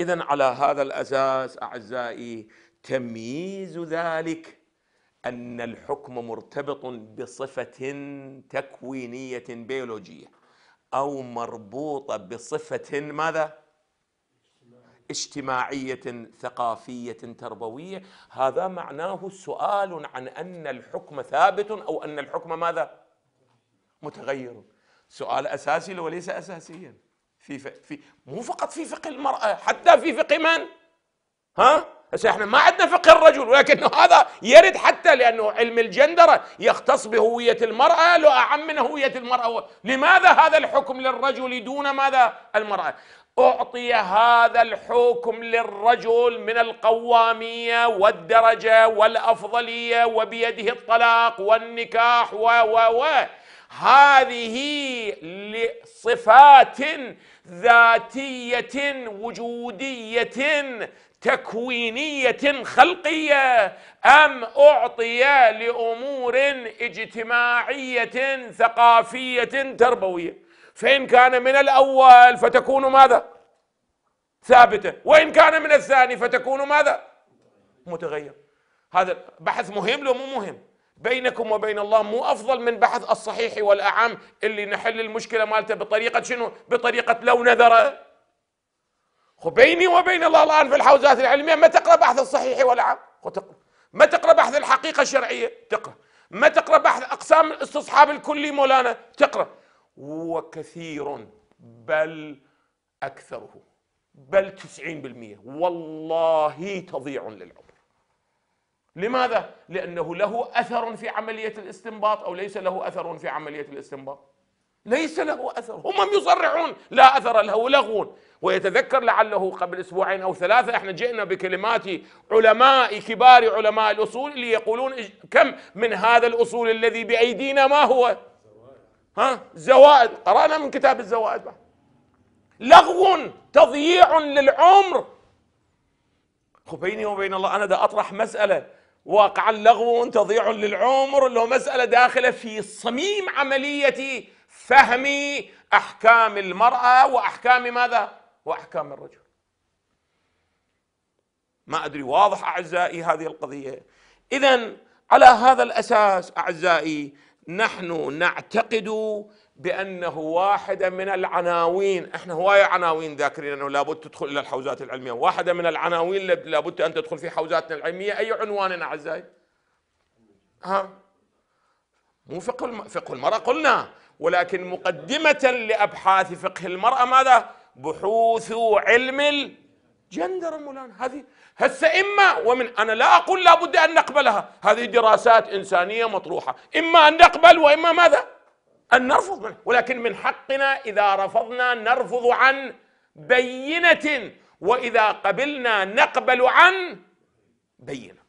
إذا على هذا الأساس أعزائي تمييز ذلك أن الحكم مرتبط بصفة تكوينية بيولوجية أو مربوطة بصفة ماذا؟ اجتماعية ثقافية تربوية هذا معناه سؤال عن أن الحكم ثابت أو أن الحكم ماذا؟ متغير سؤال أساسي وليس أساسياً في في مو فقط في فقه المرأة حتى في فقه من؟ ها؟ بس احنا ما عندنا فقه الرجل ولكن هذا يرد حتى لانه علم الجندره يختص بهويه المراه لو اعم من هويه المراه لماذا هذا الحكم للرجل دون ماذا المراه اعطي هذا الحكم للرجل من القواميه والدرجه والافضليه وبيده الطلاق والنكاح و و و هذه لصفات ذاتيه وجوديه تكوينيه خلقيه ام اعطي لامور اجتماعيه ثقافيه تربويه فان كان من الاول فتكون ماذا ثابته وان كان من الثاني فتكون ماذا متغير هذا بحث مهم لو مو مهم بينكم وبين الله مو افضل من بحث الصحيح والاعم اللي نحل المشكله مالته بطريقه شنو؟ بطريقه لو نذر خو بيني وبين الله الان في الحوزات العلميه ما تقرا بحث الصحيح والاعم ما تقرا بحث الحقيقه الشرعيه تقرا ما تقرا بحث اقسام الاستصحاب الكلي مولانا تقرا وكثير بل اكثره بل 90% والله تضيع للعمر لماذا؟ لأنه له أثر في عملية الاستنباط أو ليس له أثر في عملية الاستنباط ليس له أثر هم يصرحون لا أثر له لغو ويتذكر لعله قبل أسبوعين أو ثلاثة احنا جئنا بكلمات علماء كبار علماء الأصول اللي يقولون كم من هذا الأصول الذي بأيدينا ما هو ها زوائد قرأنا من كتاب الزوائد لغو تضييع للعمر بيني وبين الله أنا دا أطرح مسألة واقعا لغو تضيع للعمر لو مسألة داخلة في صميم عملية فهم أحكام المرأة وأحكام ماذا؟ وأحكام الرجل ما أدري واضح أعزائي هذه القضية إذا على هذا الأساس أعزائي نحن نعتقد بانه واحده من العناوين احنا هواية عناوين ذاكرين انه لابد تدخل الى الحوزات العلميه واحده من العناوين لابد ان تدخل في حوزاتنا العلميه اي عنوان اعزائي ها مو فقه فقه المرأة قلنا ولكن مقدمة لأبحاث فقه المرأة ماذا؟ بحوث علم الجندر مولانا هذه هسه إما ومن أنا لا أقول لابد أن نقبلها هذه دراسات إنسانية مطروحة إما أن نقبل وإما ماذا؟ أن نرفض منه ولكن من حقنا إذا رفضنا نرفض عن بينة وإذا قبلنا نقبل عن بينة